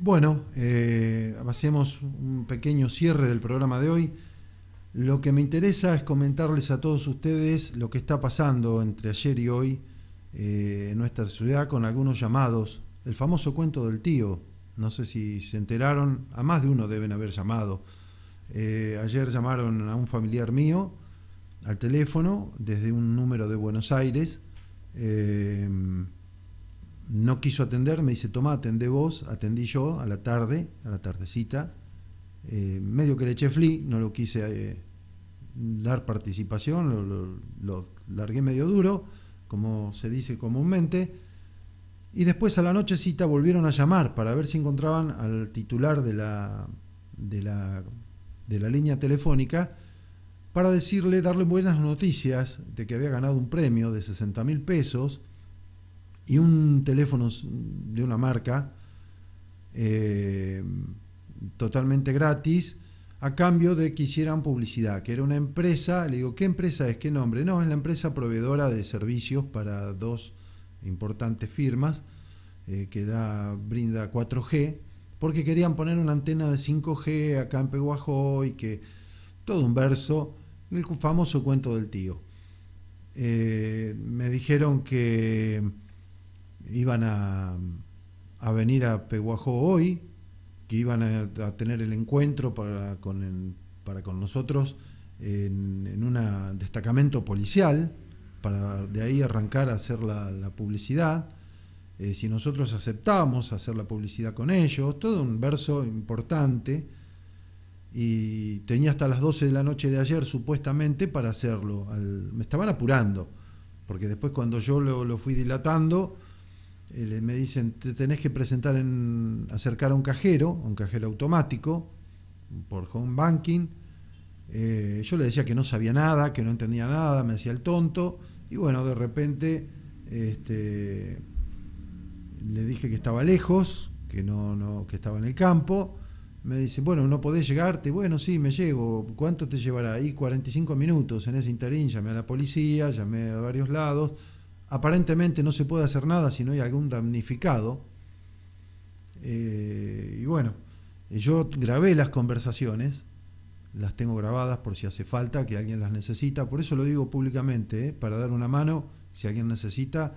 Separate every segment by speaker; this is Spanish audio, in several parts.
Speaker 1: Bueno, eh, hacemos un pequeño cierre del programa de hoy. Lo que me interesa es comentarles a todos ustedes lo que está pasando entre ayer y hoy eh, en nuestra ciudad con algunos llamados. El famoso cuento del tío. No sé si se enteraron, a más de uno deben haber llamado. Eh, ayer llamaron a un familiar mío al teléfono desde un número de Buenos Aires no quiso atender, me dice, toma, atende vos, atendí yo a la tarde, a la tardecita, eh, medio que le eché fli, no lo quise eh, dar participación, lo, largué medio duro, como se dice comúnmente, y después a la nochecita volvieron a llamar para ver si encontraban al titular de la, de la, de la línea telefónica para decirle, darle buenas noticias de que había ganado un premio de 60 mil pesos, y un teléfono de una marca eh, totalmente gratis a cambio de que hicieran publicidad, que era una empresa, le digo, ¿qué empresa es? ¿Qué nombre? No, es la empresa proveedora de servicios para dos importantes firmas eh, que da, brinda 4G, porque querían poner una antena de 5G acá en Peguajó y que todo un verso, el famoso cuento del tío. Eh, me dijeron que iban a, venir a Peguajó hoy, que iban a, tener el encuentro para con, para con nosotros en, un destacamento policial, para de ahí arrancar a hacer la, publicidad. Eh, si nosotros aceptamos hacer la publicidad con ellos, todo un verso importante. Y tenía hasta las 12 de la noche de ayer supuestamente para hacerlo. me estaban apurando, porque después cuando yo lo fui dilatando, eh, me dicen, te tenés que presentar en, acercar a un cajero, un cajero automático, por home banking. Eh, yo le decía que no sabía nada, que no entendía nada, me hacía el tonto. Y bueno, de repente este, le dije que estaba lejos, que, no, no, que estaba en el campo. Me dice, bueno, no podés llegarte. Bueno, sí, me llego. ¿Cuánto te llevará? Y 45 minutos. En ese interín llamé a la policía, llamé a varios lados aparentemente no se puede hacer nada si no hay algún damnificado. Eh, y bueno, eh, yo grabé las conversaciones, las tengo grabadas por si hace falta, que alguien las necesita, por eso lo digo públicamente, eh, para dar una mano, si alguien necesita,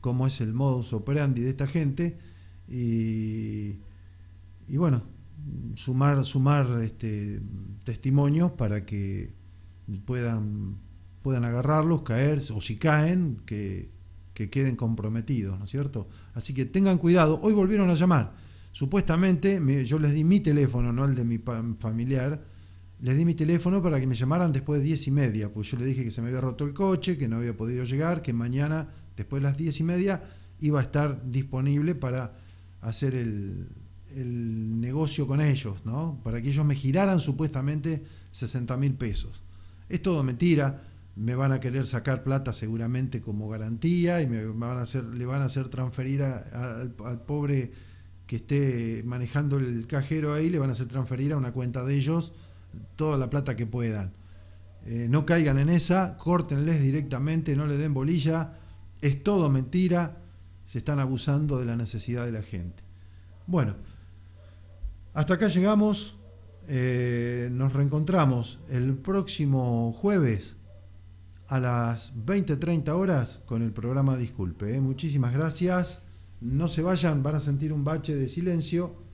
Speaker 1: cómo es el modus operandi de esta gente. Y, bueno, sumar, sumar este, testimonios para que puedan puedan agarrarlos, caer, o si caen, que, que queden comprometidos, ¿no es cierto? Así que tengan cuidado, hoy volvieron a llamar. Supuestamente yo les di mi teléfono, no el de mi familiar, les di mi teléfono para que me llamaran después de diez y media, pues yo le dije que se me había roto el coche, que no había podido llegar, que mañana, después de las diez y media, iba a estar disponible para hacer el, el negocio con ellos, ¿no? Para que ellos me giraran supuestamente 60 mil pesos. Es todo mentira me van a querer sacar plata seguramente como garantía y me van a hacer, le van a hacer transferir al, pobre que esté manejando el cajero ahí, le van a hacer transferir a una cuenta de ellos toda la plata que puedan. Eh, no caigan en esa, córtenles directamente, no le den bolilla, es todo mentira, se están abusando de la necesidad de la gente. Bueno, hasta acá llegamos, eh, nos reencontramos el próximo jueves a las 20-30 horas con el programa Disculpe. ¿eh? Muchísimas gracias. No se vayan, van a sentir un bache de silencio